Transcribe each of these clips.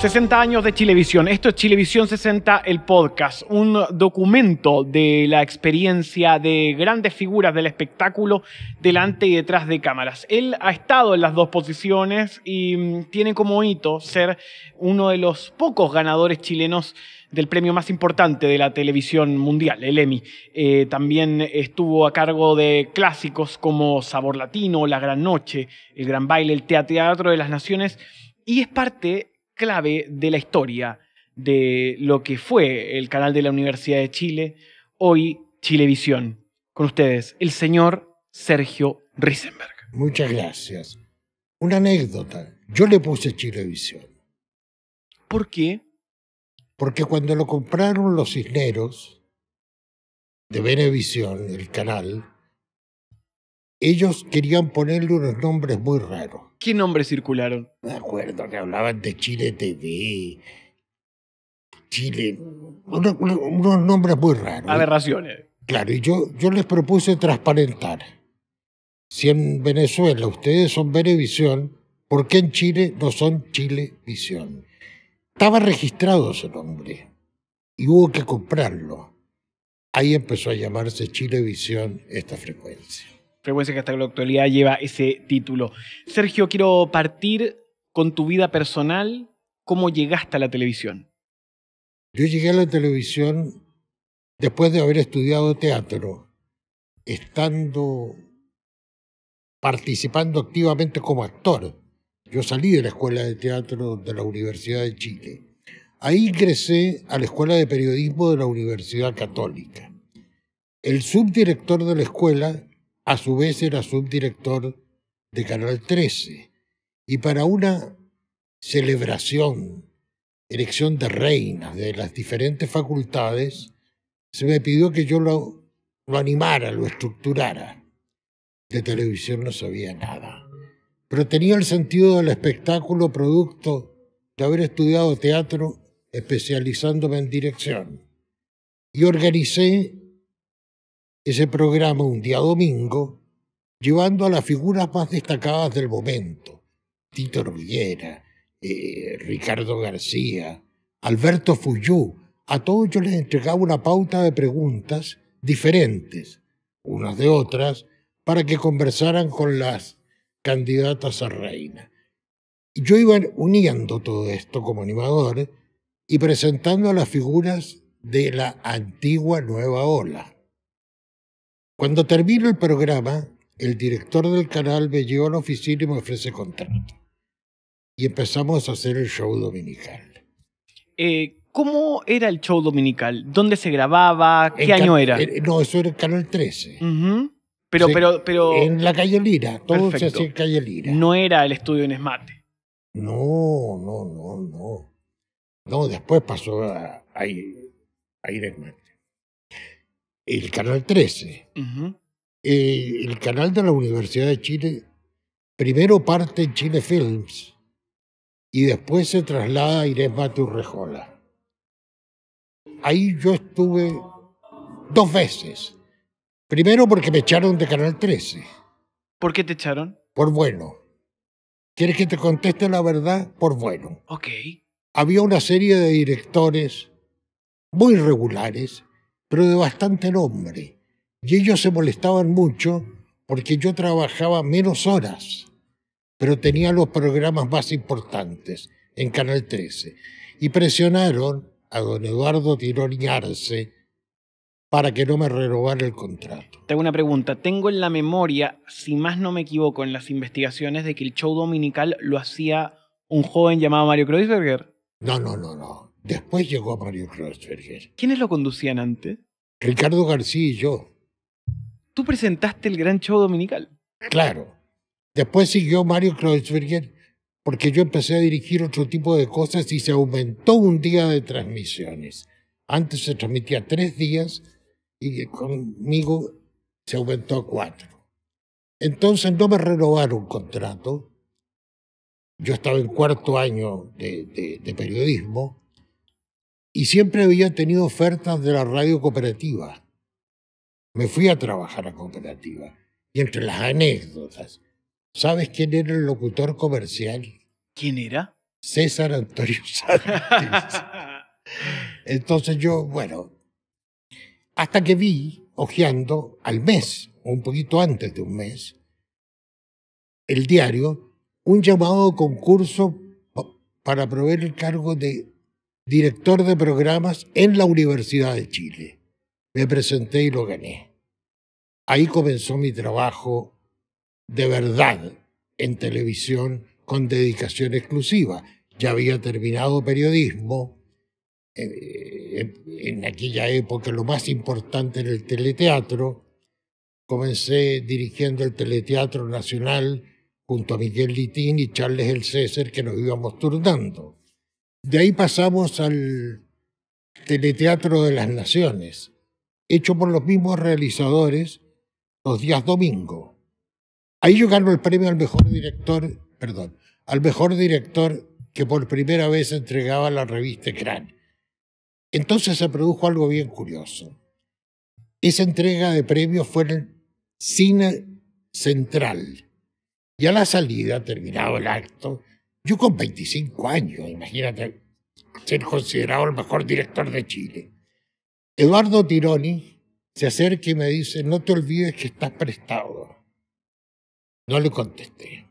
60 años de Chilevisión. Esto es Chilevisión 60, el podcast, un documento de la experiencia de grandes figuras del espectáculo delante y detrás de cámaras. Él ha estado en las dos posiciones y mm, tiene como hito ser uno de los pocos ganadores chilenos del premio más importante de la televisión mundial, el Emmy. Eh, también estuvo a cargo de clásicos como Sabor Latino, La Gran Noche, El Gran Baile, el Teatro de las Naciones y es parte clave de la historia de lo que fue el canal de la Universidad de Chile, hoy Chilevisión. Con ustedes, el señor Sergio Risenberg. Muchas gracias. Una anécdota. Yo le puse Chilevisión. ¿Por qué? Porque cuando lo compraron los cisneros de Venevisión, el canal, ellos querían ponerle unos nombres muy raros. ¿Qué nombres circularon? De acuerdo que hablaban de Chile TV, Chile, unos, nombres muy raros. Aberraciones. Claro, y yo, yo les propuse transparentar. Si en Venezuela ustedes son Venevisión, ¿por qué en Chile no son Chilevisión? Estaba registrado ese nombre y hubo que comprarlo. Ahí empezó a llamarse Chilevisión esta frecuencia. Frecuencia que hasta la actualidad lleva ese título. Sergio, quiero partir con tu vida personal. ¿Cómo llegaste a la televisión? Yo llegué a la televisión después de haber estudiado teatro, estando participando activamente como actor. Yo salí de la Escuela de Teatro de la Universidad de Chile. Ahí ingresé a la Escuela de Periodismo de la Universidad Católica. El subdirector de la escuela a su vez era subdirector de Canal 13. Y para una celebración, elección de reinas de las diferentes facultades, se me pidió que yo lo, lo animara, lo estructurara. De televisión no sabía nada, pero tenía el sentido del espectáculo producto de haber estudiado teatro especializándome en dirección. Y organicé ese programa un día domingo, llevando a las figuras más destacadas del momento, Tito Villera, eh, Ricardo García, Alberto Fuyú, a todos yo les entregaba una pauta de preguntas diferentes, unas de otras, para que conversaran con las candidatas a reina. Yo iba uniendo todo esto como animador y presentando a las figuras de la antigua nueva ola. Cuando termino el programa, el director del canal me llegó a la oficina y me ofrece contrato. Y empezamos a hacer el show dominical. Eh, ¿Cómo era el show dominical? ¿Dónde se grababa? ¿Qué año era? Eh, no, eso era el Canal 13. Pero, pero, pero. En la calle Lira, todo se hacía en calle Lira. No era el estudio en Esmate. No, no, no, no. No, después pasó a, a, a ir Esmate el Canal 13. Eh, el canal de la Universidad de Chile, primero parte en Chile Films y después se traslada a Inés Maturrejola. Ahí yo estuve dos veces. Primero porque me echaron de Canal 13. ¿Por qué te echaron? Por bueno. ¿Quieres que te conteste la verdad? Por bueno. Ok. Había una serie de directores muy regulares pero de bastante nombre. Y ellos se molestaban mucho porque yo trabajaba menos horas, pero tenía los programas más importantes en Canal 13. Y presionaron a don Eduardo Tirón Arce para que no me renovara el contrato. Tengo una pregunta. Tengo en la memoria, si más no me equivoco, en las investigaciones de que el show dominical lo hacía un joven llamado Mario Kreuzberger. No, no, no, no. Después llegó Mario Kreuzberger. ¿Quiénes lo conducían antes? Ricardo García y yo. Tú presentaste el gran show dominical. Claro. Después siguió Mario Kreuzberger porque yo empecé a dirigir otro tipo de cosas y se aumentó un día de transmisiones. Antes se transmitía tres días y conmigo se aumentó a cuatro. Entonces no me renovaron contrato. Yo estaba en cuarto año de periodismo y siempre había tenido ofertas de la radio cooperativa. Me fui a trabajar a cooperativa y entre las anécdotas, ¿sabes quién era el locutor comercial? ¿Quién era? César Antonio Sánchez. Entonces yo, bueno, hasta que vi, hojeando, al mes, o un poquito antes de un mes, el diario, un llamado concurso para proveer el cargo de director de programas en la Universidad de Chile. Me presenté y lo gané. Ahí comenzó mi trabajo de verdad en televisión con dedicación exclusiva. Ya había terminado periodismo. Eh, en aquella época lo más importante era el teleteatro. Comencé dirigiendo el Teleteatro Nacional junto a Miguel Litín y Charles El César, que nos íbamos turnando. De ahí pasamos al Teleteatro de las Naciones, hecho por los mismos realizadores los días domingo. Ahí yo el premio al mejor director, perdón, al mejor director que por primera vez entregaba la revista Crán. Entonces se produjo algo bien curioso. Esa entrega de premios fue en el cine central. Y a la salida, terminado el acto, yo con 25 años, imagínate, ser considerado el mejor director de Chile. Eduardo Tironi se acerca y me dice, no te olvides que estás prestado. No le contesté.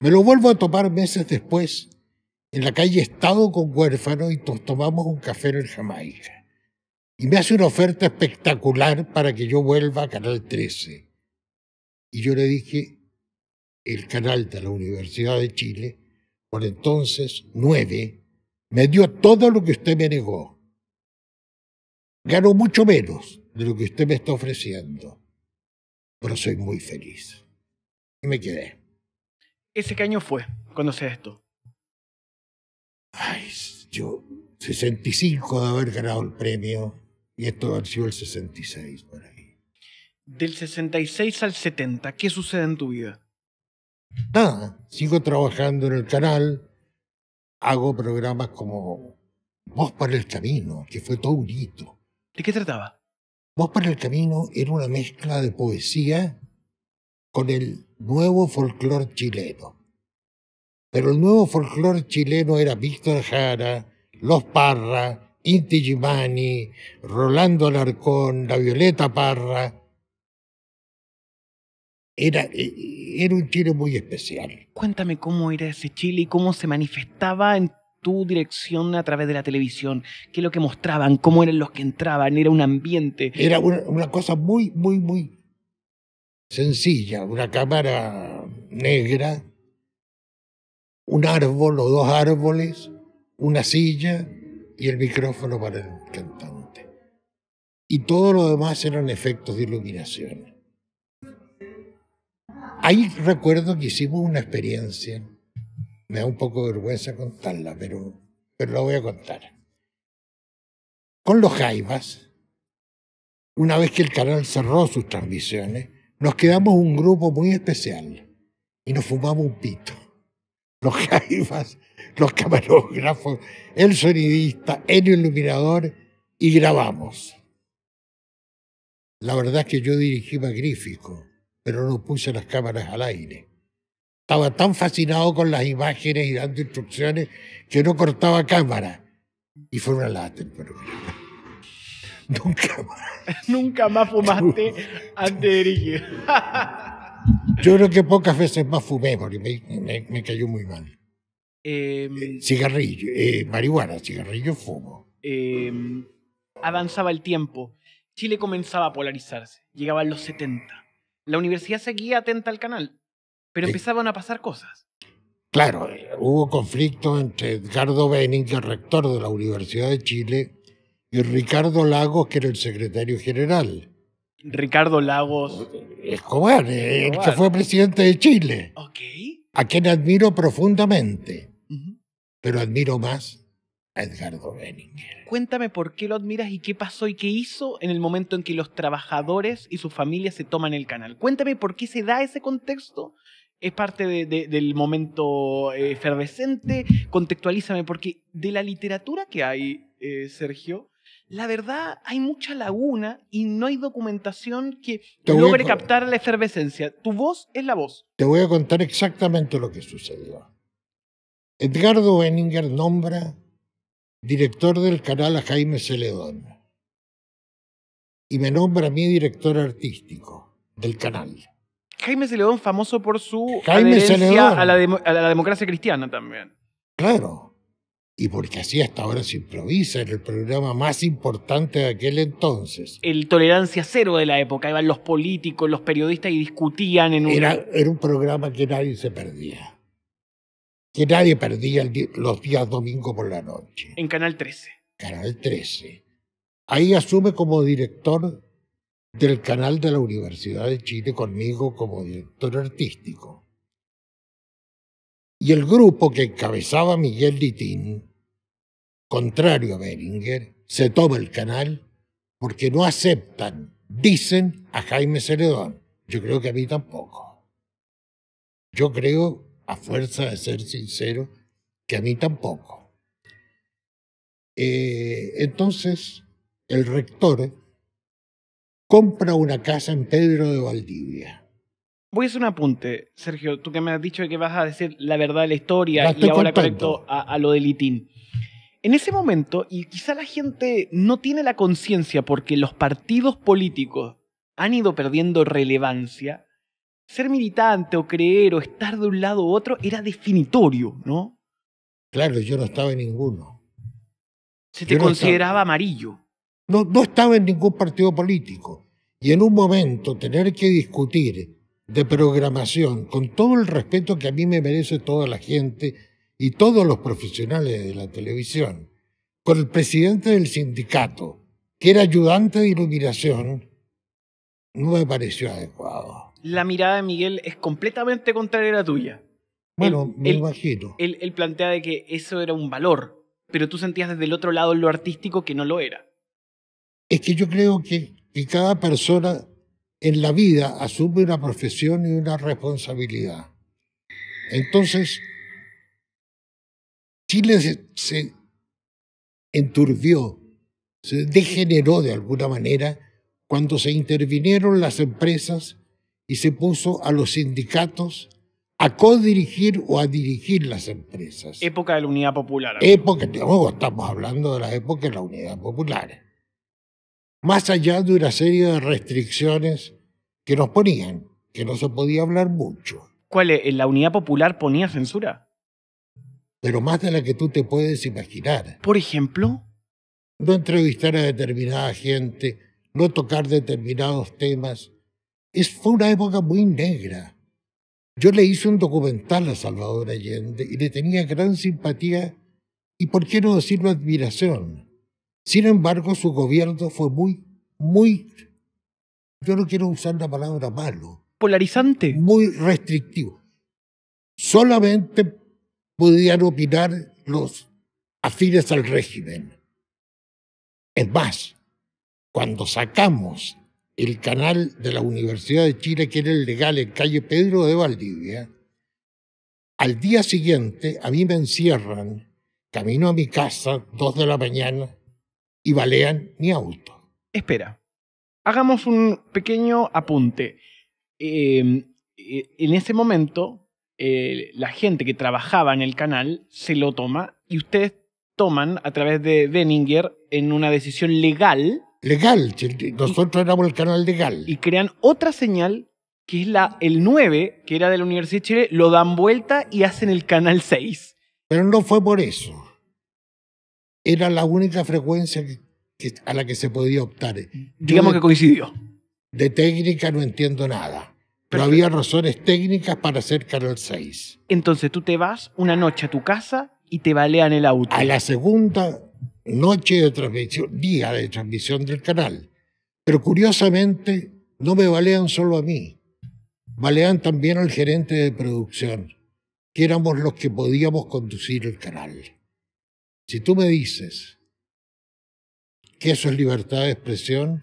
Me lo vuelvo a tomar meses después en la calle Estado con huérfano y nos tomamos un café en el Jamaica. Y me hace una oferta espectacular para que yo vuelva a Canal 13. Y yo le dije, el canal de la Universidad de Chile por entonces nueve, me dio todo lo que usted me negó. Gano mucho menos de lo que usted me está ofreciendo, pero soy muy feliz. Y me quedé. ¿Ese qué año fue cuando sé esto? Ay, yo, 65 de haber ganado el premio, y esto ha el 66 por ahí. Del 66 al 70, ¿qué sucede en tu vida? Nada, sigo trabajando en el canal, hago programas como Voz para el Camino, que fue todo un hito. ¿De qué trataba? Voz para el Camino era una mezcla de poesía con el nuevo folclore chileno. Pero el nuevo folclore chileno era Víctor Jara, Los Parra, Inti Gimani, Rolando Alarcón, La Violeta Parra, eh, era, un Chile muy especial. Cuéntame cómo era ese Chile y cómo se manifestaba en tu dirección a través de la televisión, qué es lo que mostraban, cómo eran los que entraban, era un ambiente. Era una, una cosa muy, muy, muy sencilla, una cámara negra, un árbol o dos árboles, una silla y el micrófono para el cantante. Y todo lo demás eran efectos de iluminación. Ahí recuerdo que hicimos una experiencia, me da un poco de vergüenza contarla, pero, la voy a contar. Con los Jaivas, una vez que el canal cerró sus transmisiones, nos quedamos un grupo muy especial y nos fumamos un pito. Los Jaivas, los camarógrafos, el sonidista, el iluminador y grabamos. La verdad es que yo dirigí magnífico pero no puse las cámaras al aire. Estaba tan fascinado con las imágenes y dando instrucciones que no cortaba cámara. Y fue una lata Nunca más. Nunca más fumaste antes Yo creo que pocas veces más fumé porque me, me, cayó muy mal. Em, eh, cigarrillo, eh, marihuana, cigarrillo, fumo. Em, avanzaba el tiempo. Chile comenzaba a polarizarse. Llegaban los 70 la universidad seguía atenta al canal, pero empezaban a pasar cosas. Claro, eh, hubo conflicto entre Edgardo Benning, que rector de la Universidad de Chile, y Ricardo Lagos, que era el secretario general. Ricardo Lagos. Eh, Escobar, el eh, que fue presidente de Chile. A quien admiro profundamente, pero admiro más Edgardo Benninger. Cuéntame por qué lo admiras y qué pasó y qué hizo en el momento en que los trabajadores y sus familias se toman el canal. Cuéntame por qué se da ese contexto. Es parte del momento eh, efervescente. Contextualízame, porque de la literatura que hay, eh, Sergio, la verdad hay mucha laguna y no hay documentación que logre captar la efervescencia. Tu voz es la voz. Te voy a contar exactamente lo que sucedió. Edgardo Benninger nombra director del canal a Jaime Celedón. Y me nombra a mí director artístico del canal. Jaime Celedón famoso por su Jaime a la, democracia cristiana también. Claro. Y porque así hasta ahora se improvisa en el programa más importante de aquel entonces. El tolerancia cero de la época. Iban los políticos, los periodistas y discutían en un... era un programa que nadie se perdía que nadie perdía los días domingo por la noche. En Canal 13. Canal 13. Ahí asume como director del canal de la Universidad de Chile conmigo como director artístico. Y el grupo que encabezaba Miguel Litín, contrario a Beringer, se toma el canal porque no aceptan, dicen, a Jaime Celedón. Yo creo que a mí tampoco. Yo creo a fuerza de ser sincero, que a mí tampoco. Eh, entonces, el rector compra una casa en Pedro de Valdivia. Voy a hacer un apunte, Sergio, tú que me has dicho que vas a decir la verdad de la historia y ahora conecto a, a, lo del ITIN. En ese momento, y quizá la gente no tiene la conciencia porque los partidos políticos han ido perdiendo relevancia, ser militante o creer o estar de un lado u otro era definitorio, ¿no? Claro, yo no estaba en ninguno. Se te consideraba amarillo. no estaba en ningún partido político. Y en un momento tener que discutir de programación, con todo el respeto que a mí me merece toda la gente y todos los profesionales de la televisión, con el presidente del sindicato, que era ayudante de iluminación, no me pareció adecuado la mirada de Miguel es completamente contraria a la tuya. Bueno, él, me imagino. Él, plantea de que eso era un valor, pero tú sentías desde el otro lado lo artístico que no lo era. Es que yo creo que, cada persona en la vida asume una profesión y una responsabilidad. Entonces, Chile se, enturbió, se degeneró de alguna manera cuando se intervinieron las empresas y se puso a los sindicatos a codirigir o a dirigir las empresas. Época de la Unidad Popular. Época, Época, estamos hablando de la época de la Unidad Popular. Más allá de una serie de restricciones que nos ponían, que no se podía hablar mucho. ¿Cuál? Es? ¿La Unidad Popular ponía censura? Pero más de la que tú te puedes imaginar. Por ejemplo. No entrevistar a determinada gente, no tocar determinados temas es, fue una época muy negra. Yo le hice un documental a Salvador Allende y le tenía gran simpatía y, por qué no decirlo, admiración. Sin embargo, su gobierno fue muy, muy, yo no quiero usar la palabra malo. Polarizante. Muy restrictivo. Solamente podían opinar los afines al régimen. Es más, cuando sacamos el canal de la Universidad de Chile, que era el legal en calle Pedro de Valdivia, al día siguiente a mí me encierran, camino a mi casa, dos de la mañana, y balean mi auto. Espera, hagamos un pequeño apunte. Em, e, en ese momento, eh, la gente que trabajaba en el canal se lo toma y ustedes toman a través de Benninger en una decisión legal legal. Nosotros éramos el canal legal. Y crean otra señal que es la, el 9, que era de la Universidad de Chile, lo dan vuelta y hacen el canal 6. Pero no fue por eso. Era la única frecuencia a la que se podía optar. Mm. Digamos que coincidió. De técnica no entiendo nada. Pero había razones técnicas para hacer Canal 6. Entonces tú te vas una noche a tu casa y te balean el auto. A la segunda noche de transmisión, día de transmisión del canal. Pero curiosamente, no me balean solo a mí, balean también al gerente de producción, que éramos los que podíamos conducir el canal. Si tú me dices que eso es libertad de expresión,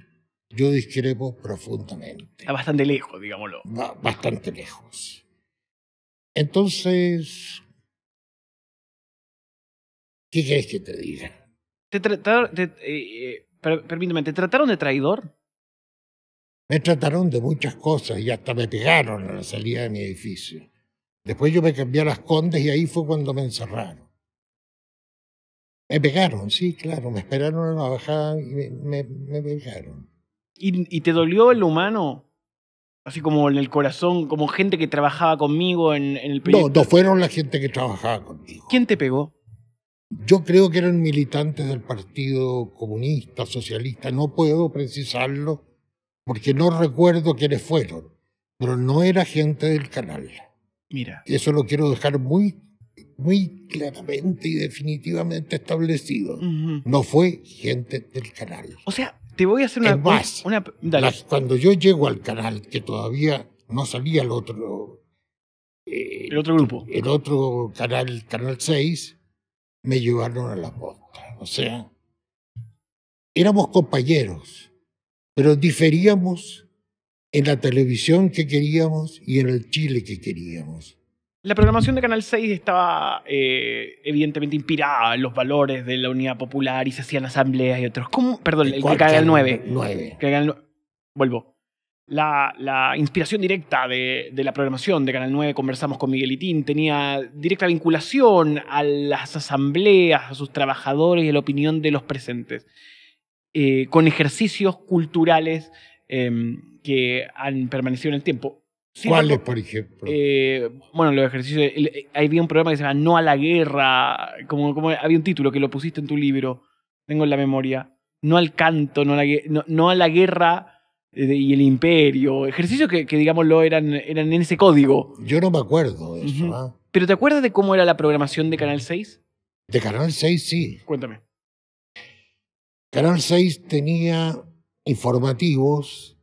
yo discrepo profundamente. Está bastante lejos, digámoslo. Bastante lejos. Entonces, ¿qué querés que te diga? Te trataron, eh, eh, ¿te trataron de traidor? Me trataron de muchas cosas y hasta me pegaron a la salida de mi edificio. Después yo me cambié a las Condes y ahí fue cuando me encerraron. Me pegaron, sí, claro, me esperaron en la bajada y me, pegaron. ¿Y, te dolió el humano? Así como en el corazón, como gente que trabajaba conmigo en, en el proyecto. No, no fueron la gente que trabajaba conmigo. ¿Quién te pegó? Yo creo que eran militantes del Partido Comunista, Socialista, no puedo precisarlo porque no recuerdo quiénes fueron, pero no era gente del canal. Mira. Eso lo quiero dejar muy, muy claramente y definitivamente establecido. No fue gente del canal. O sea, te voy a hacer una... Es más, cuando yo llego al canal, que todavía no salía el otro... Eh, el otro grupo. El otro canal, Canal 6, me llevaron a la posta. O sea, éramos compañeros, pero diferíamos en la televisión que queríamos y en el Chile que queríamos. La programación de Canal 6 estaba eh, evidentemente inspirada en los valores de la unidad popular y se hacían asambleas y otros. ¿Cómo? Perdón, el, que cae al 9. 9. Vuelvo la, inspiración directa de, la programación de Canal 9, conversamos con Miguel Itín, tenía directa vinculación a las asambleas, a sus trabajadores y a la opinión de los presentes, eh, con ejercicios culturales em, que han permanecido en el tiempo. ¿Cuáles, por ejemplo? Eh, bueno, los ejercicios. Eh, había un programa que se llama No a la guerra. Como, había un título que lo pusiste en tu libro. Tengo en la memoria. No al canto, no no a la guerra eh, y el imperio, ejercicios que, que digámoslo, eran, eran en ese código. Yo no me acuerdo de eso. ¿ah? ¿Pero te acuerdas de cómo era la programación de Canal 6? De Canal 6, sí. Cuéntame. Canal 6 tenía informativos,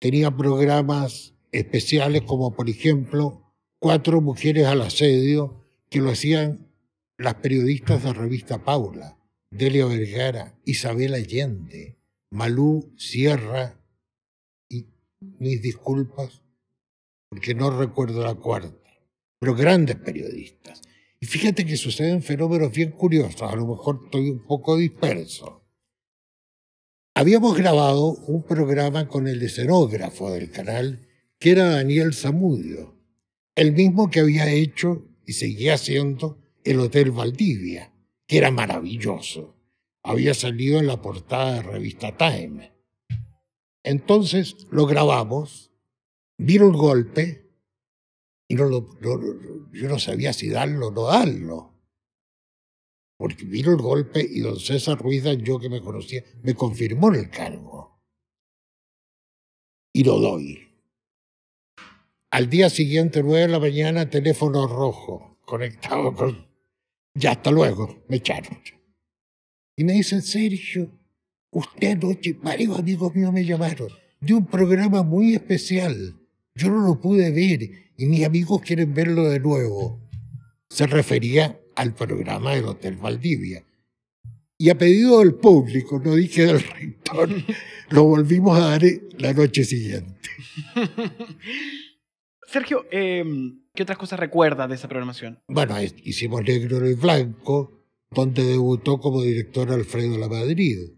tenía programas especiales como, por ejemplo, Cuatro Mujeres al Asedio, que lo hacían las periodistas de la revista Paula, Delia Vergara, Isabel Allende, Malú Sierra mis disculpas, porque no recuerdo la cuarta, pero grandes periodistas. Y fíjate que suceden fenómenos bien curiosos, a lo mejor estoy un poco disperso. Habíamos grabado un programa con el escenógrafo del canal, que era Daniel Zamudio, el mismo que había hecho y seguía haciendo el Hotel Valdivia, que era maravilloso. Había salido en la portada de revista Time. Entonces lo grabamos, vino el golpe y no lo, yo no sabía si darlo o no darlo. Porque vino el golpe y don César Ruiz, yo que me conocía, me confirmó en el cargo. Y lo doy. Al día siguiente, nueve de la mañana, teléfono rojo, conectado con... Ya hasta luego, me echaron. Y me dicen, Sergio, Usted anoche, varios amigos míos me llamaron de un programa muy especial. Yo no lo pude ver y mis amigos quieren verlo de nuevo. Se refería al programa del Hotel Valdivia. Y a pedido del público, no dije del rector, lo volvimos a dar la noche siguiente. Sergio, em, ¿qué otras cosas recuerdas de esa programación? Bueno, hicimos Negro en el Blanco, donde debutó como director Alfredo Lamadrid.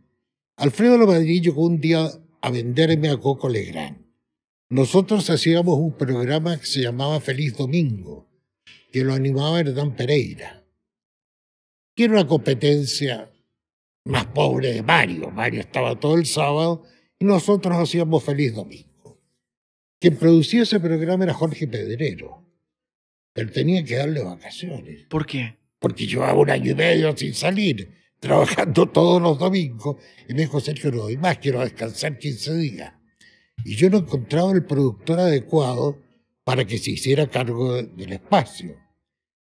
Alfredo Lomadrid llegó un día a venderme a Coco Legrand. Nosotros hacíamos un programa que se llamaba Feliz Domingo, que lo animaba Hernán Pereira, que era una competencia más pobre de Mario. Mario estaba todo el sábado y nosotros hacíamos Feliz Domingo. Quien producía ese programa era Jorge Pedrero, pero tenía que darle vacaciones. ¿Por qué? Porque llevaba un año y medio sin salir trabajando todos los domingos. Y me dijo, Sergio, no doy más, quiero descansar 15 días. Y yo no encontraba el productor adecuado para que se hiciera cargo del espacio.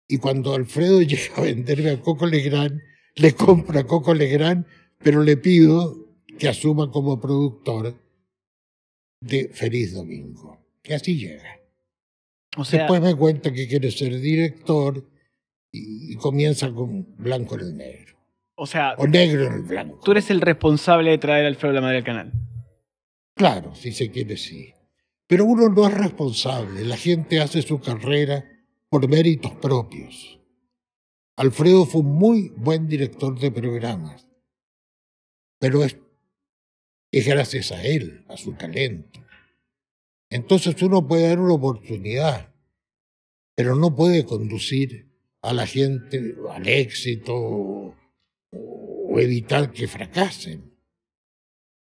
Y cuando Alfredo llega a venderme a Coco Legrand, le compro a Coco Legrand, pero le pido que asuma como productor de Feliz Domingo. Que así llega. O Después me cuenta que quiere ser director y, comienza con Blanco el Negro. O sea. negro en el blanco. Tú eres el responsable de traer a Alfredo la madre al canal. Claro, si se quiere, sí. Pero uno no es responsable. La gente hace su carrera por méritos propios. Alfredo fue un muy buen director de programas. Pero es gracias a él, a su talento. Entonces uno puede dar una oportunidad, pero no puede conducir a la gente al éxito evitar que fracasen.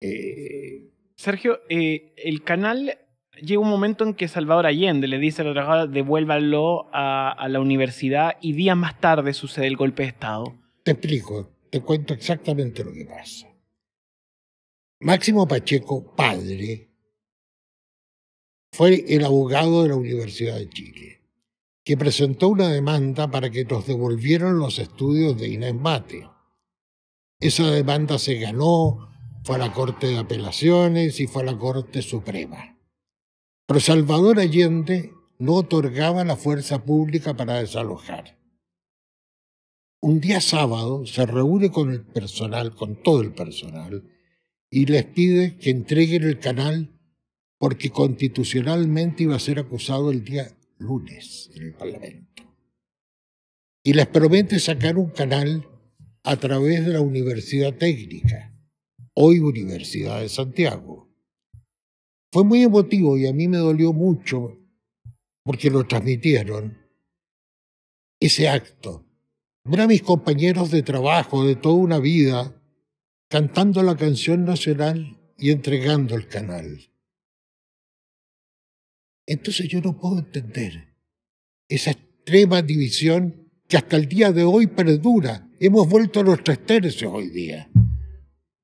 Eh, Sergio, eh, el canal llega un momento en que Salvador Allende le dice a la trabajadora, devuélvanlo a, a, la universidad y días más tarde sucede el golpe de Estado. Te explico, te cuento exactamente lo que pasa. Máximo Pacheco, padre, fue el abogado de la Universidad de Chile, que presentó una demanda para que nos devolvieran los estudios de Inés Mate esa demanda se ganó, fue a la Corte de Apelaciones y fue a la Corte Suprema. Pero Salvador Allende no otorgaba la fuerza pública para desalojar. Un día sábado se reúne con el personal, con todo el personal, y les pide que entreguen el canal porque constitucionalmente iba a ser acusado el día lunes en el Parlamento. Y les promete sacar un canal a través de la Universidad Técnica, hoy Universidad de Santiago. Fue muy emotivo y a mí me dolió mucho porque lo transmitieron ese acto. Ver a mis compañeros de trabajo de toda una vida cantando la canción nacional y entregando el canal. Entonces yo no puedo entender esa extrema división que hasta el día de hoy perdura. Hemos vuelto a los tres tercios hoy día.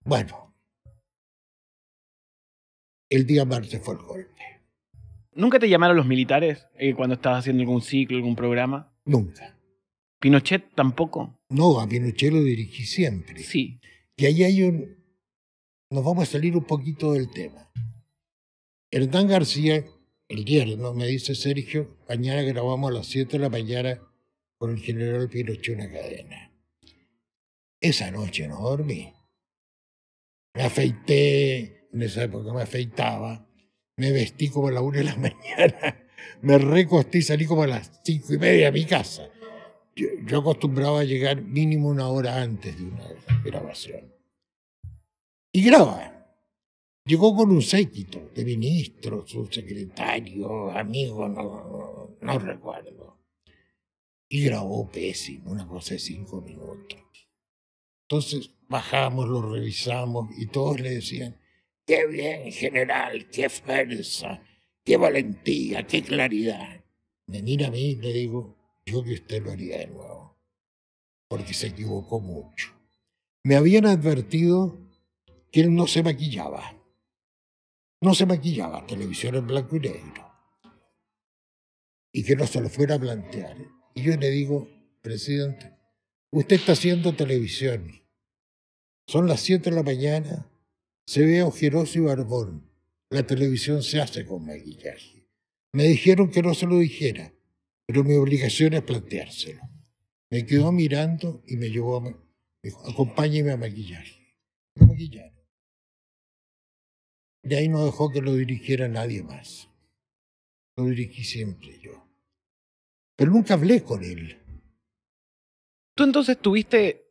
Bueno, el día martes fue el golpe. ¿Nunca te llamaron los militares eh, cuando estabas haciendo algún ciclo, algún programa? Nunca. ¿Pinochet tampoco? No, a Pinochet lo dirigí siempre. Sí. Y ahí hay un... Nos vamos a salir un poquito del tema. Hernán García, el viernes, me dice Sergio, mañana grabamos a las 7 de la mañana con el general Pinochet una cadena. Esa noche no dormí. Me afeité, en esa época me afeitaba, me vestí como a la una de la mañana, me recosté y salí como a las cinco y media a mi casa. Yo, acostumbraba a llegar mínimo una hora antes de una grabación. Y graba. Llegó con un séquito de ministros, subsecretarios, amigos, no, no, no recuerdo y grabó pésimo, una cosa de cinco minutos. Entonces bajamos, lo revisamos y todos le decían, qué bien general, qué fuerza, qué valentía, qué claridad. Me mira a mí y le digo, yo que usted lo haría de nuevo, porque se equivocó mucho. Me habían advertido que él no se maquillaba. No se maquillaba, televisión en blanco y negro. Y que no se lo fuera a plantear. Y yo le digo, presidente, usted está haciendo televisión. Son las 7 de la mañana, se ve ojeroso y barbón. La televisión se hace con maquillaje. Me dijeron que no se lo dijera, pero mi obligación es planteárselo. Me quedó mirando y me llevó a... dijo, acompáñeme a maquillar. Me maquillaron. De ahí no dejó que lo dirigiera nadie más. Lo dirigí siempre yo pero nunca hablé con él. Tú entonces tuviste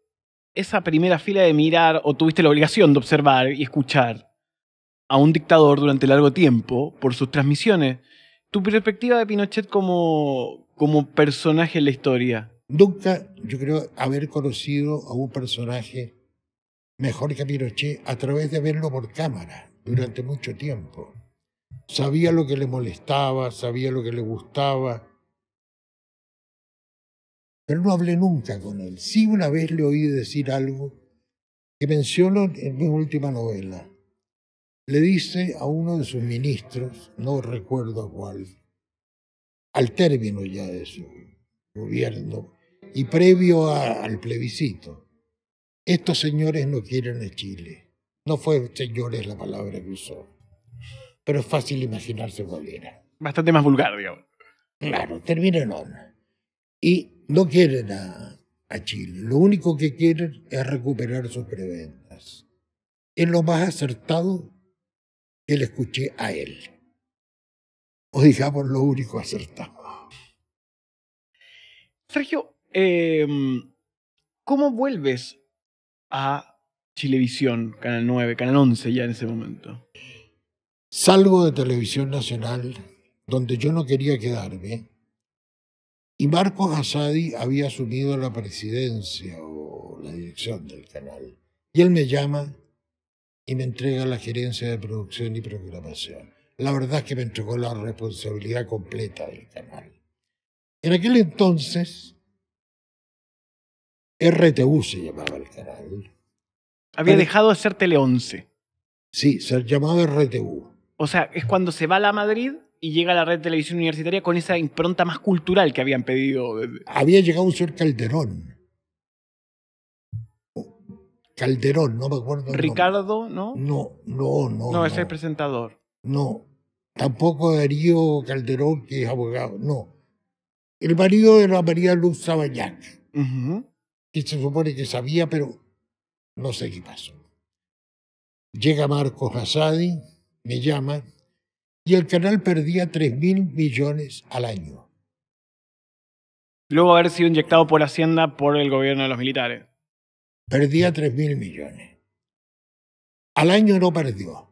esa primera fila de mirar o tuviste la obligación de observar y escuchar a un dictador durante largo tiempo por sus transmisiones. Tu perspectiva de Pinochet como, como personaje en la historia. Nunca, yo creo, haber conocido a un personaje mejor que Pinochet a través de verlo por cámara durante mucho tiempo. Sabía lo que le molestaba, sabía lo que le gustaba, pero no hablé nunca con él. Sí una vez le oí decir algo que menciono en mi última novela. Le dice a uno de sus ministros, no recuerdo cuál, al término ya de su gobierno y previo al plebiscito, estos señores no quieren a Chile. No fue señores la palabra que usó, pero es fácil imaginarse cuál era. Bastante más vulgar, digamos. Claro, termina en Y no quieren a, Chile, lo único que quieren es recuperar sus preventas. Es lo más acertado que le escuché a él. O digamos lo único acertado. Sergio, em, ¿cómo vuelves a Chilevisión, Canal 9, Canal 11 ya en ese momento? Salgo de Televisión Nacional, donde yo no quería quedarme, y Marcos Asadi había asumido la presidencia o la dirección del canal. Y él me llama y me entrega la gerencia de producción y programación. La verdad es que me entregó la responsabilidad completa del canal. En aquel entonces, RTU se llamaba el canal. Había dejado de ser Tele 11. Sí, se llamaba RTU. O sea, es cuando se va a la Madrid y llega a la red de televisión universitaria con esa impronta más cultural que habían pedido. Había llegado un señor Calderón. Calderón, no me acuerdo. Ricardo, ¿no? No, no, no. No, es el presentador. No, tampoco Darío Calderón, que es abogado, no. El marido de la María Luz Sabañac, que se supone que sabía, pero no sé qué pasó. Llega Marcos Asadi, me llama, y el canal perdía 3.000 mil millones al año. Luego haber sido inyectado por Hacienda por el gobierno de los militares. Perdía 3.000 mil millones. Al año no perdió.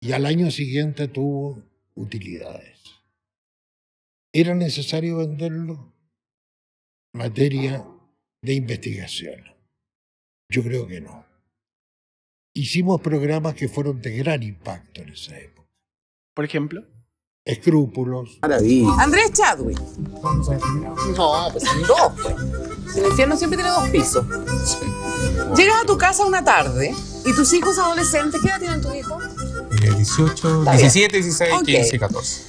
Y al año siguiente tuvo utilidades. ¿Era necesario venderlo? Materia de investigación. Yo creo que no. Hicimos programas que fueron de gran impacto en esa época por ejemplo? Escrúpulos. Maravilla. Andrés Chadwick. No, pues son dos, El pues. infierno siempre tiene dos pisos. Llegas a tu casa una tarde y tus hijos adolescentes, ¿qué edad tienen tus hijos? 18, 17, 16, okay. 15, 14.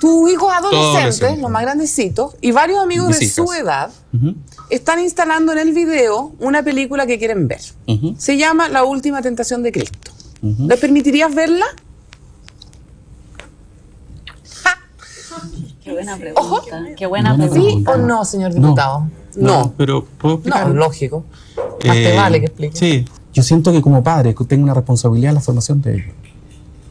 Tus hijos adolescentes, los más grandecitos, y varios amigos de su edad están instalando en el video una película que quieren ver. Se llama La Última Tentación de Cristo. ¿Les permitirías verla? Qué buena pregunta. Qué buena pregunta. ¿Sí o no, señor diputado? No. pero ¿puedo explicar? lógico. Eh, vale que explique. Sí. Yo siento que como padre tengo una responsabilidad en la formación de ellos.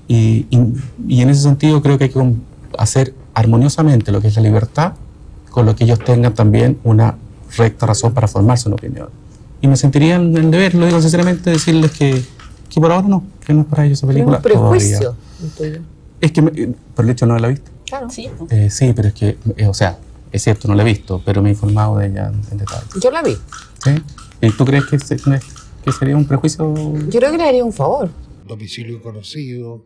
Y, en ese sentido creo que hay que hacer armoniosamente lo que es la libertad con lo que ellos tengan también una recta razón para formarse una opinión. Y me sentiría en el deber, lo digo sinceramente, decirles que, que por ahora no, que no es para ellos esa película. Es un prejuicio. Es que, eh, por el hecho no la he Claro. Sí. Eh, sí, pero es que, eh, o sea, es cierto, no la he visto, pero me he informado de ella en detalle. Yo la vi. ¿Y eh, tú crees que, que sería un prejuicio? Yo creo que le haría un favor. Domicilio conocido.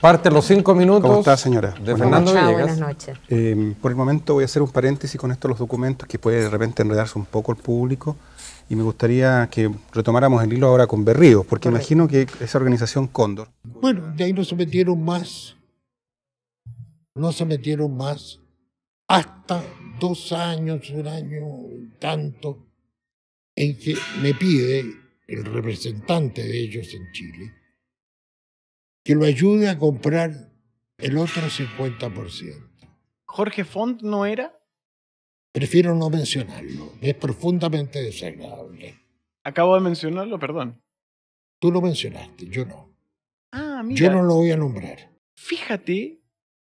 Parte los cinco minutos. ¿Cómo está, señora? Buenas noches. por el momento voy a hacer un paréntesis con estos los documentos que puede de repente enredarse un poco el público y me gustaría que retomáramos el hilo ahora con Berríos, porque imagino que esa organización Cóndor. Bueno, de ahí no se metieron más, no se metieron más, hasta dos años, un año tanto, en que me pide el representante de ellos en Chile que lo ayude a comprar el otro 50%. ¿Jorge Font no era? Prefiero no mencionarlo. Es profundamente desagradable. Acabo de mencionarlo, perdón. Tú lo mencionaste, yo no. Ah, mira. Yo no lo voy a nombrar. Fíjate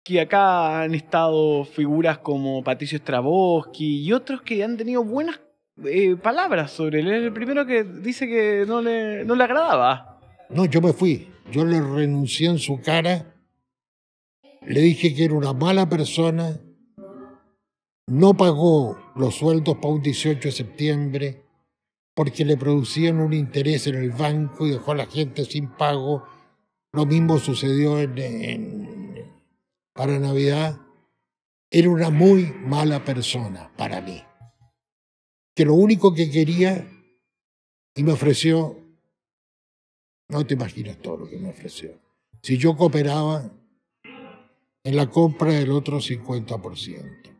que acá han estado figuras como Patricio Straboski y otros que han tenido buenas eh, palabras sobre él. Es el primero que dice que no no le agradaba. No, yo me fui. Yo le renuncié en su cara. Le dije que era una mala persona, no pagó los sueldos para un 18 de septiembre porque le producían un interés en el banco y dejó a la gente sin pago. Lo mismo sucedió para Navidad. Era una muy mala persona para mí, que lo único que quería y me ofreció, no te imaginas todo lo que me ofreció. Si yo cooperaba en la compra del otro 50%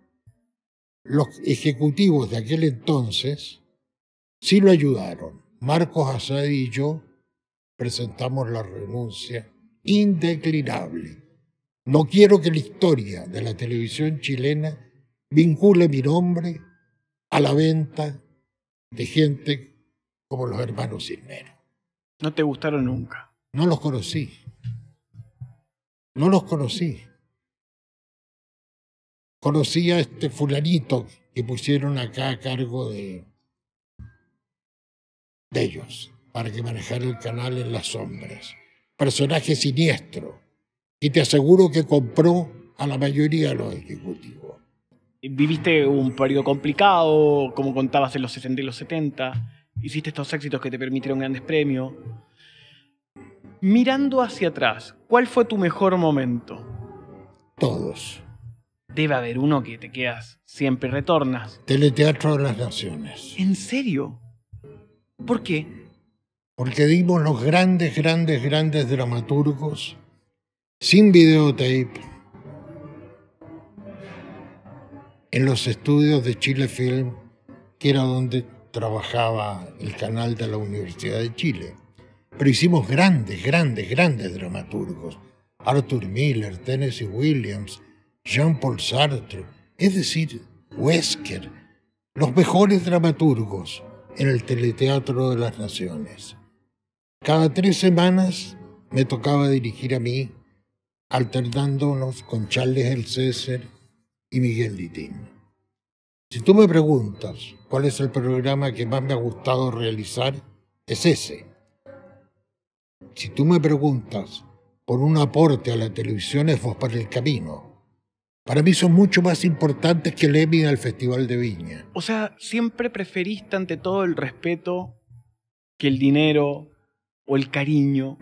los ejecutivos de aquel entonces sí lo ayudaron. Marcos Asad y yo presentamos la renuncia indeclinable. No quiero que la historia de la televisión chilena vincule mi nombre a la venta de gente como los hermanos Cisneros. No te gustaron nunca. No los conocí. No los conocí conocí a este fulanito que pusieron acá a cargo de, ellos para que manejara el canal en las sombras. Personaje siniestro. Y te aseguro que compró a la mayoría de los ejecutivos. Viviste un periodo complicado, como contabas en los 60 y los 70. Hiciste estos éxitos que te permitieron grandes premios. Mirando hacia atrás, ¿cuál fue tu mejor momento? Todos debe haber uno que te quedas siempre retornas. Teleteatro de las Naciones. ¿En serio? ¿Por qué? Porque dimos los grandes, grandes, grandes dramaturgos sin videotape en los estudios de Chile Film, que era donde trabajaba el canal de la Universidad de Chile. Pero hicimos grandes, grandes, grandes dramaturgos. Arthur Miller, Tennessee Williams, Jean-Paul Sartre, es decir, Wesker, los mejores dramaturgos en el Teleteatro de las Naciones. Cada tres semanas me tocaba dirigir a mí, alternándonos con Charles el César y Miguel ditín. Si tú me preguntas cuál es el programa que más me ha gustado realizar, es ese. Si tú me preguntas por un aporte a la televisión, es Vos para el Camino para mí son mucho más importantes que el Emmy al Festival de Viña. O sea, siempre preferiste ante todo el respeto que el dinero o el cariño.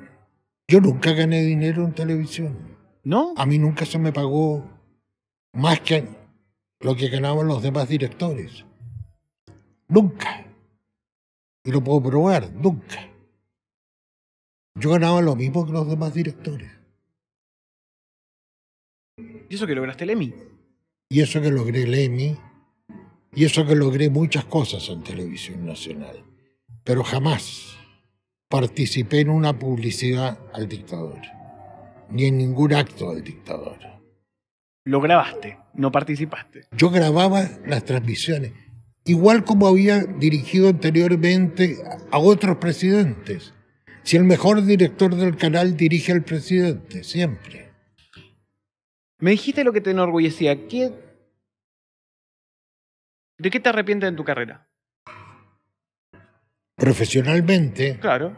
Yo nunca gané dinero en televisión. ¿No? A mí nunca se me pagó más que lo que ganaban los demás directores. Nunca. Y lo puedo probar, nunca. Yo ganaba lo mismo que los demás directores. ¿Y eso que lograste el Y eso que logré el Y eso que logré muchas cosas en televisión nacional. Pero jamás participé en una publicidad al dictador. Ni en ningún acto del dictador. Lo grabaste, no participaste. Yo grababa las transmisiones. Igual como había dirigido anteriormente a otros presidentes. Si el mejor director del canal dirige al presidente, siempre. Me dijiste lo que te enorgullecía. ¿Qué... ¿De qué te arrepientes en tu carrera? Profesionalmente. Claro.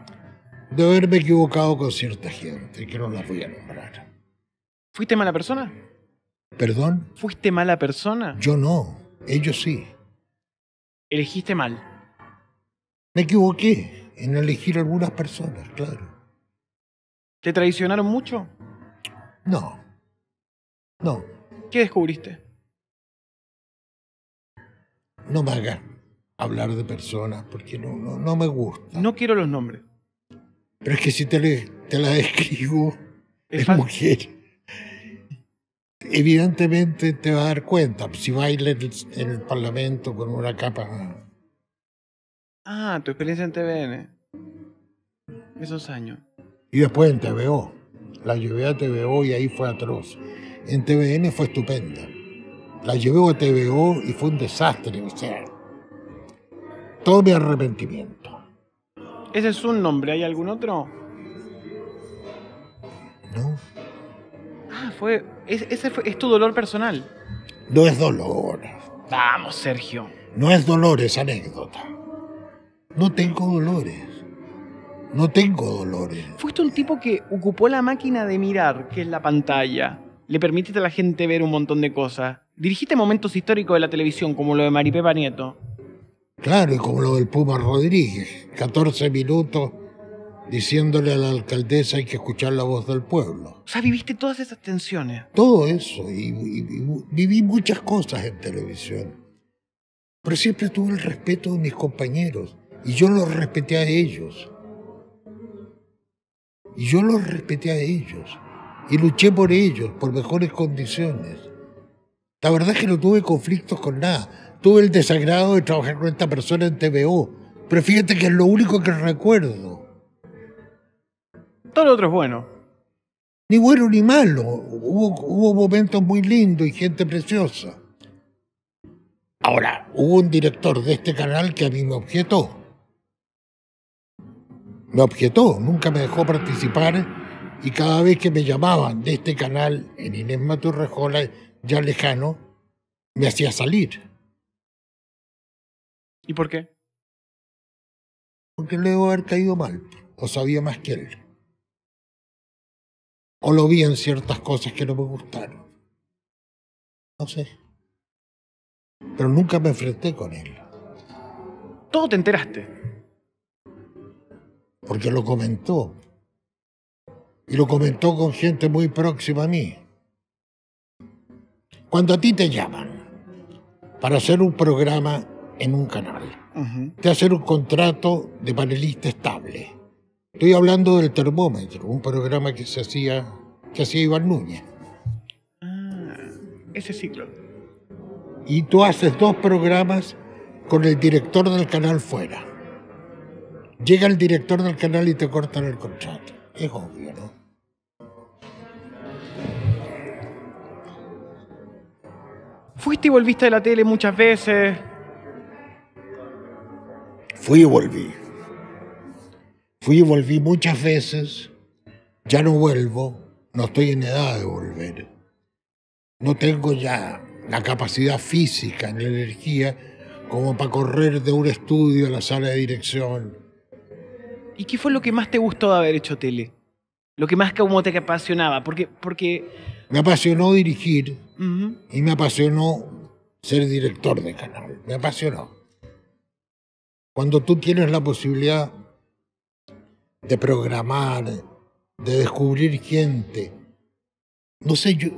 De haberme equivocado con cierta gente, que no la voy a nombrar. ¿Fuiste mala persona? ¿Perdón? ¿Fuiste mala persona? Yo no, ellos sí. ¿Elegiste mal? Me equivoqué en elegir algunas personas, claro. ¿Te traicionaron mucho? No, no. ¿Qué descubriste? No me hagas hablar de personas porque no, no, me gusta. No quiero los nombres. Pero es que si te, le, te la describo, es, mujer. Evidentemente te va a dar cuenta. Si baila en el, Parlamento con una capa. Ah, tu experiencia en TVN. Esos años. Y después en TVO. La lluvia a TVO y ahí fue atroz en TVN fue estupenda. La llevé a TVO y fue un desastre, o sea, todo mi arrepentimiento. Ese es un nombre, ¿hay algún otro? No. Ah, fue. ese es tu dolor personal. No es dolor. Vamos, Sergio. No es dolor, es anécdota. No tengo dolores. No tengo dolores. Fuiste un tipo que ocupó la máquina de mirar, que es la pantalla, le permitiste a la gente ver un montón de cosas. Dirigiste momentos históricos de la televisión, como lo de Maripepa Nieto. Claro, y como lo del Puma Rodríguez. 14 minutos diciéndole a la alcaldesa hay que escuchar la voz del pueblo. O sea, viviste todas esas tensiones. Todo eso, y, y viví muchas cosas en televisión. Pero siempre tuve el respeto de mis compañeros, y yo los respeté a ellos. Y yo los respeté a ellos y luché por ellos, por mejores condiciones. La verdad es que no tuve conflictos con nada. Tuve el desagrado de trabajar con esta persona en TVO, pero fíjate que es lo único que recuerdo. Todo lo otro es bueno. Ni bueno ni malo. Hubo, hubo momentos muy lindos y gente preciosa. Ahora, hubo un director de este canal que a mí me objetó. Me objetó, nunca me dejó participar y cada vez que me llamaban de este canal en Inés Maturrejola, ya lejano, me hacía salir. ¿Y por qué? Porque le debo haber caído mal, o sabía más que él. O lo vi en ciertas cosas que no me gustaron. No sé. Pero nunca me enfrenté con él. ¿Todo te enteraste? Porque lo comentó y lo comentó con gente muy próxima a mí. Cuando a ti te llaman para hacer un programa en un canal, te hacen un contrato de panelista estable. Estoy hablando del termómetro, un programa que se hacía, que hacía Iván Núñez. Ah, ese ciclo. Y tú haces dos programas con el director del canal fuera. Llega el director del canal y te cortan el contrato. Es obvio, ¿no? Fuiste y volviste de la tele muchas veces. Fui y volví. Fui y volví muchas veces. Ya no vuelvo. No estoy en edad de volver. No tengo ya la capacidad física, ni la energía como para correr de un estudio a la sala de dirección ¿Y qué fue lo que más te gustó de haber hecho tele? Lo que más como te apasionaba, porque, porque... Me apasionó dirigir y me apasionó ser director de canal, me apasionó. Cuando tú tienes la posibilidad de programar, de descubrir gente, no sé, yo,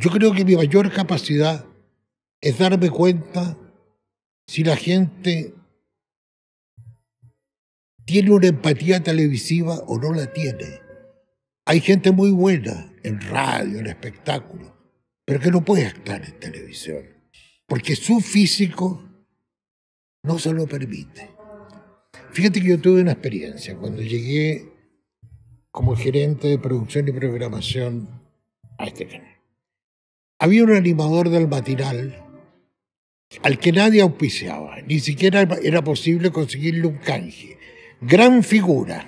yo creo que mi mayor capacidad es darme cuenta si la gente ¿Tiene una empatía televisiva o no la tiene? Hay gente muy buena en radio, en espectáculo, pero que no puede actuar en televisión, porque su físico no se lo permite. Fíjate que yo tuve una experiencia cuando llegué como gerente de producción y programación a este canal. Había un animador del matinal al que nadie auspiciaba, ni siquiera era posible conseguirle un canje gran figura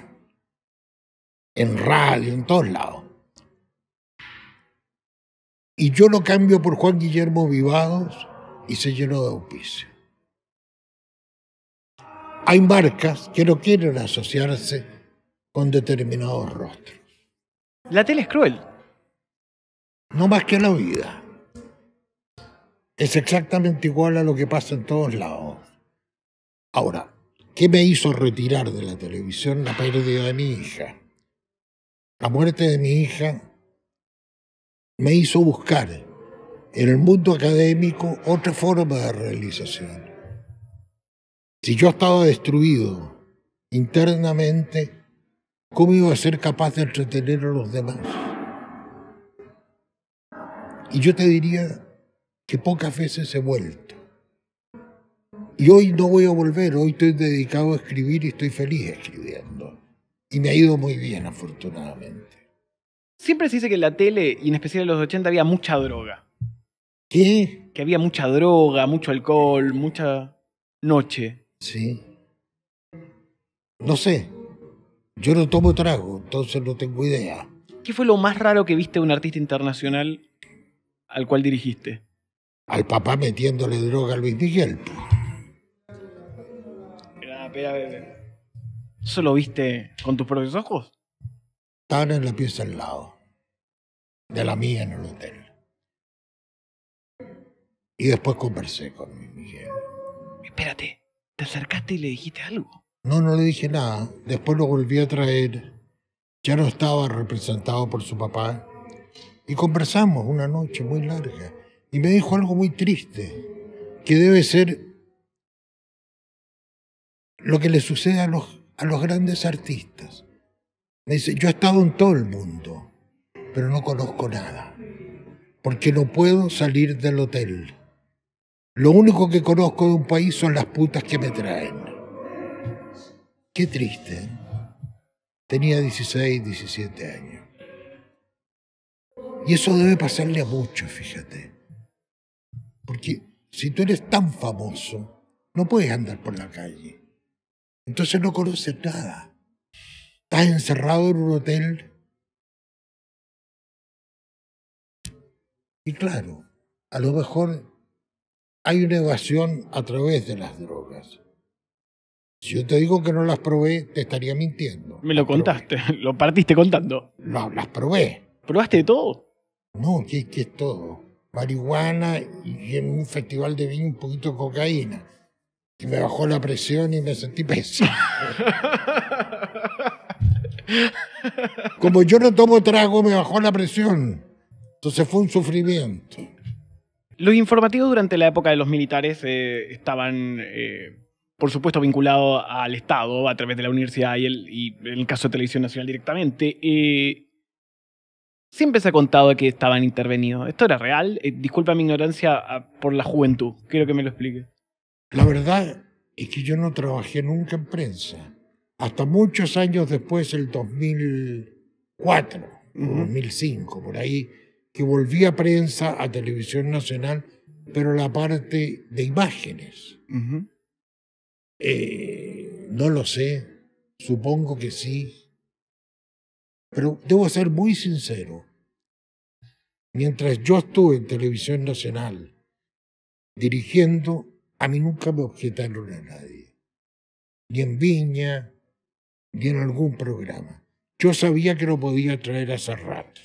en radio, en todos lados. Y yo lo cambio por Juan Guillermo Vivados y se llenó de auspicio. Hay marcas que no quieren asociarse con determinados rostros. La tele es cruel. No más que la vida. Es exactamente igual a lo que pasa en todos lados. Ahora, ¿Qué me hizo retirar de la televisión? La pérdida de mi hija. La muerte de mi hija me hizo buscar en el mundo académico otra forma de realización. Si yo estaba destruido internamente, ¿cómo iba a ser capaz de entretener a los demás? Y yo te diría que pocas veces he vuelto y hoy no voy a volver, hoy estoy dedicado a escribir y estoy feliz escribiendo. Y me ha ido muy bien, afortunadamente. Siempre se dice que en la tele, y en especial en los 80, había mucha droga. ¿Qué? Que había mucha droga, mucho alcohol, mucha noche. Sí. No sé. Yo no tomo trago, entonces no tengo idea. ¿Qué fue lo más raro que viste de un artista internacional al cual dirigiste? Al papá metiéndole droga a Luis Miguel. Pues espera, ¿Eso lo viste con tus propios ojos? Están en la pieza al lado. De la mía en el hotel. Y después conversé con mi Miguel. Espérate, ¿te acercaste y le dijiste algo? No, no le dije nada. Después lo volví a traer. Ya no estaba representado por su papá. Y conversamos una noche muy larga. Y me dijo algo muy triste, que debe ser lo que le sucede a los, grandes artistas. Me dice, yo he estado en todo el mundo, pero no conozco nada, porque no puedo salir del hotel. Lo único que conozco de un país son las putas que me traen. Qué triste. ¿eh? Tenía 16, 17 años. Y eso debe pasarle a muchos, fíjate. Porque si tú eres tan famoso, no puedes andar por la calle. Entonces no conoces nada. Estás encerrado en un hotel. Y claro, a lo mejor hay una evasión a través de las drogas. Si yo te digo que no las probé, te estaría mintiendo. Me lo contaste, lo partiste contando. No, las probé. ¿Probaste de todo? No, que, es todo. Marihuana y en un festival de vino un poquito de cocaína me bajó la presión y me sentí pesado. Como yo no tomo trago, me bajó la presión. Entonces fue un sufrimiento. Los informativos durante la época de los militares eh, estaban, eh, por supuesto, vinculados al Estado a través de la universidad y, el, en el caso de Televisión Nacional directamente. Eh, siempre se ha contado que estaban intervenidos. ¿Esto era real? disculpa mi ignorancia ah, por la juventud. Quiero que me lo explique. La verdad es que yo no trabajé nunca en prensa. Hasta muchos años después, el 2004, 2005, por ahí, que volví a prensa, a televisión nacional, pero la parte de imágenes. Eh, no lo sé, supongo que sí. Pero debo ser muy sincero. Mientras yo estuve en televisión nacional dirigiendo, a mí nunca me objetaron a nadie, ni en Viña, ni en algún programa. Yo sabía que no podía traer a Serrat.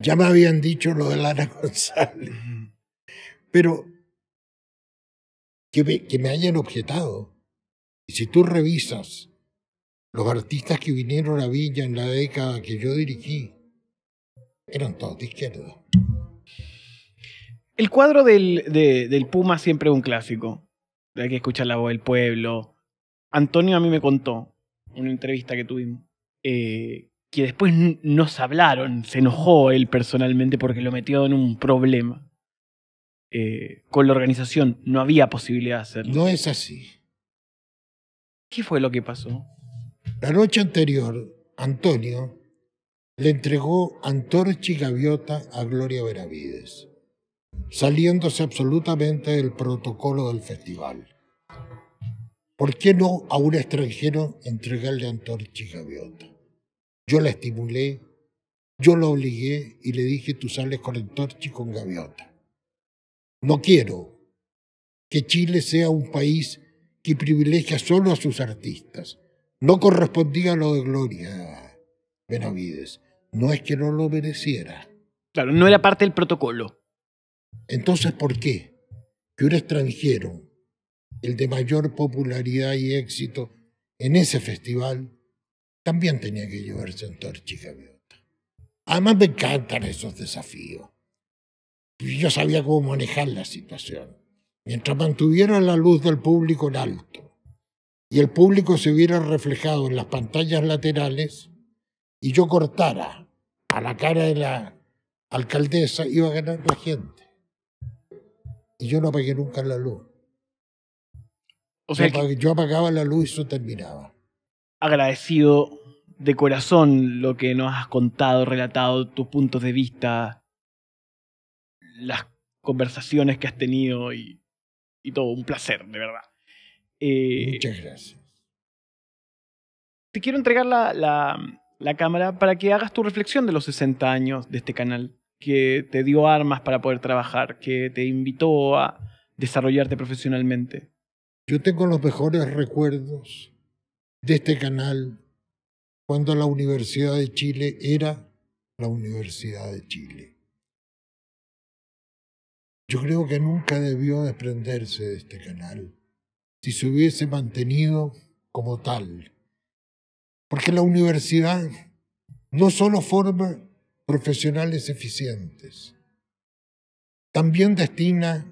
Ya me habían dicho lo de Lana González, pero que me, hayan objetado. Y si tú revisas los artistas que vinieron a Villa en la década que yo dirigí, eran todos de izquierda. El cuadro del, Puma siempre es un clásico. Hay que escuchar la voz del pueblo. Antonio a mí me contó en una entrevista que tuvimos eh, que después nos hablaron, se enojó él personalmente porque lo metió en un problema. Eh, con la organización no había posibilidad de hacerlo. No es así. ¿Qué fue lo que pasó? La noche anterior, Antonio le entregó Antorchi y gaviota a Gloria Benavides saliéndose absolutamente del protocolo del festival. ¿Por qué no a un extranjero entregarle antorcha y gaviota? Yo la estimulé, yo la obligué y le dije, tú sales con antorcha y con gaviota. No quiero que Chile sea un país que privilegia solo a sus artistas. No correspondía a lo de Gloria Benavides. No es que no lo mereciera. Claro, no era parte del protocolo. Entonces, ¿por qué que un extranjero, el de mayor popularidad y éxito en ese festival, también tenía que llevarse en Chica Biota? Además, me encantan esos desafíos. Yo sabía cómo manejar la situación. Mientras mantuviera la luz del público en alto y el público se hubiera reflejado en las pantallas laterales y yo cortara a la cara de la alcaldesa, iba a ganar la gente. Y yo no apagué nunca la luz. O sea, yo, apagaba la luz y eso terminaba. Agradecido de corazón lo que nos has contado, relatado, tus puntos de vista, las conversaciones que has tenido y, y todo. Un placer, de verdad. Eh, Muchas gracias. Te quiero entregar la, la cámara para que hagas tu reflexión de los 60 años de este canal que te dio armas para poder trabajar, que te invitó a desarrollarte profesionalmente? Yo tengo los mejores recuerdos de este canal cuando la Universidad de Chile era la Universidad de Chile. Yo creo que nunca debió desprenderse de este canal, si se hubiese mantenido como tal. Porque la universidad no solo forma profesionales eficientes. También destina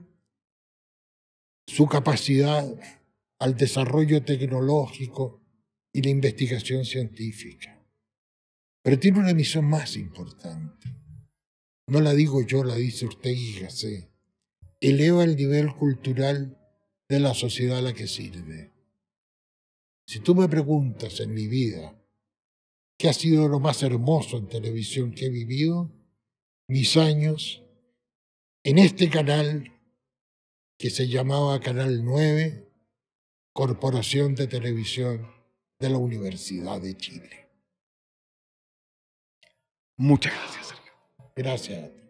su capacidad al desarrollo tecnológico y la investigación científica. Pero tiene una misión más importante. No la digo yo, la dice usted y Eleva el nivel cultural de la sociedad a la que sirve. Si tú me preguntas en mi vida, que ha sido lo más hermoso en televisión que he vivido, mis años en este canal que se llamaba Canal 9, Corporación de Televisión de la Universidad de Chile. Muchas gracias, Sergio. Gracias